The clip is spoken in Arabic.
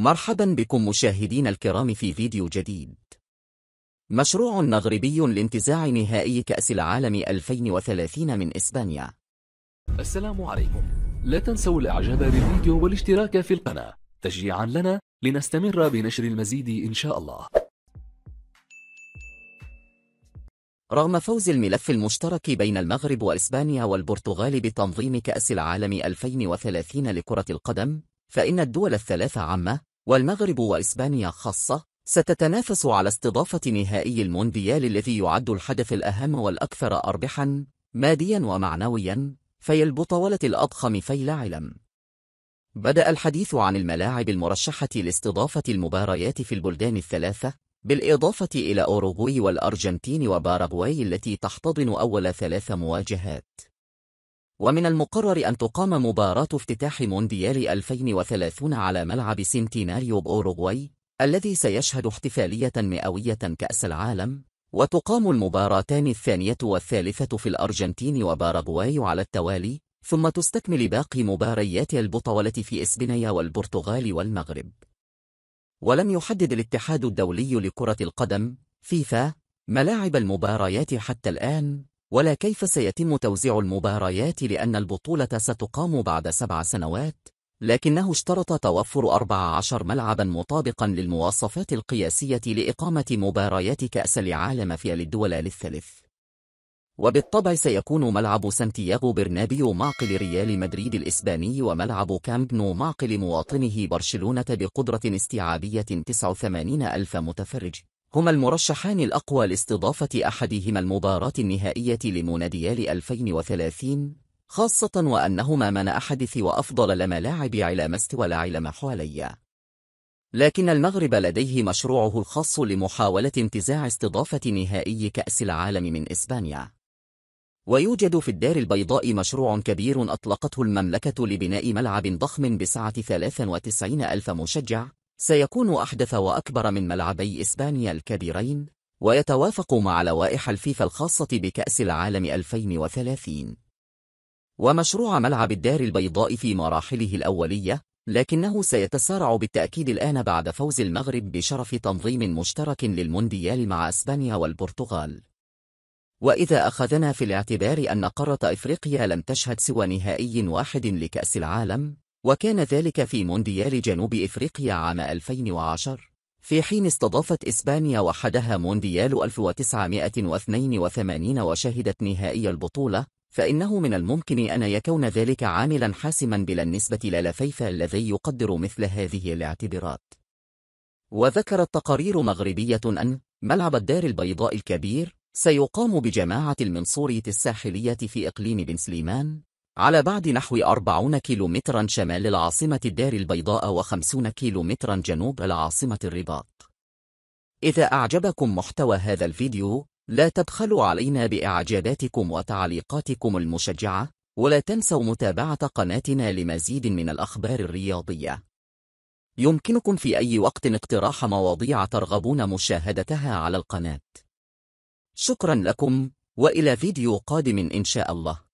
مرحبا بكم مشاهدين الكرام في فيديو جديد مشروع مغربي لانتزاع نهائي كأس العالم 2030 من إسبانيا السلام عليكم لا تنسوا الاعجاب بالفيديو والاشتراك في القناة تشجيعا لنا لنستمر بنشر المزيد إن شاء الله رغم فوز الملف المشترك بين المغرب وإسبانيا والبرتغال بتنظيم كأس العالم 2030 لكرة القدم فإن الدول الثلاث عامة والمغرب وإسبانيا خاصة ستتنافس على استضافة نهائي المونديال الذي يعد الحدث الأهم والأكثر أربحا ماديا ومعنويا في البطولة الأضخم في العالم بدأ الحديث عن الملاعب المرشحة لاستضافة المباريات في البلدان الثلاثة بالإضافة إلى أوروغوي والأرجنتين وباراغواي التي تحتضن أول ثلاث مواجهات ومن المقرر أن تقام مباراة افتتاح مونديال 2030 على ملعب سنتيناريو بأوروغواي الذي سيشهد احتفالية مئوية كأس العالم وتقام المباراتان الثانية والثالثة في الأرجنتين وباراغواي على التوالي ثم تستكمل باقي مباريات البطولة في إسبانيا والبرتغال والمغرب ولم يحدد الاتحاد الدولي لكرة القدم فيفا ملاعب المباريات حتى الآن ولا كيف سيتم توزيع المباريات لأن البطولة ستقام بعد سبع سنوات لكنه اشترط توفر 14 ملعبا مطابقا للمواصفات القياسية لإقامة مباريات كأس العالم في الدول للثلث وبالطبع سيكون ملعب سانتياغو برنابيو معقل ريال مدريد الإسباني وملعب كامب نو معقل مواطنه برشلونة بقدرة استيعابية 89 ألف متفرج هما المرشحان الأقوى لاستضافة أحدهما المباراة النهائية لمونديال 2030 خاصة وأنهما من أحدث وأفضل الملاعب على مستوى العلم حواليا حوالي لكن المغرب لديه مشروعه الخاص لمحاولة انتزاع استضافة نهائي كأس العالم من إسبانيا ويوجد في الدار البيضاء مشروع كبير أطلقته المملكة لبناء ملعب ضخم بسعة 93 ألف مشجع سيكون أحدث وأكبر من ملعبي إسبانيا الكبيرين ويتوافق مع لوائح الفيفا الخاصة بكأس العالم 2030 ومشروع ملعب الدار البيضاء في مراحله الأولية لكنه سيتسارع بالتأكيد الآن بعد فوز المغرب بشرف تنظيم مشترك للمونديال مع أسبانيا والبرتغال وإذا أخذنا في الاعتبار أن قارة إفريقيا لم تشهد سوى نهائي واحد لكأس العالم وكان ذلك في مونديال جنوب إفريقيا عام 2010 في حين استضافت إسبانيا وحدها مونديال 1982 وشهدت نهائي البطولة فإنه من الممكن أن يكون ذلك عاملا حاسما بلا النسبة لا الذي يقدر مثل هذه الاعتبارات وذكرت تقارير مغربية أن ملعب الدار البيضاء الكبير سيقام بجماعة المنصورية الساحلية في إقليم بن سليمان على بعد نحو 40 كيلومترا شمال العاصمة الدار البيضاء و50 كيلومترا جنوب العاصمة الرباط. إذا أعجبكم محتوى هذا الفيديو، لا تبخلوا علينا بإعجاباتكم وتعليقاتكم المشجعة، ولا تنسوا متابعة قناتنا لمزيد من الأخبار الرياضية. يمكنكم في أي وقت اقتراح مواضيع ترغبون مشاهدتها على القناة. شكرا لكم، وإلى فيديو قادم إن شاء الله.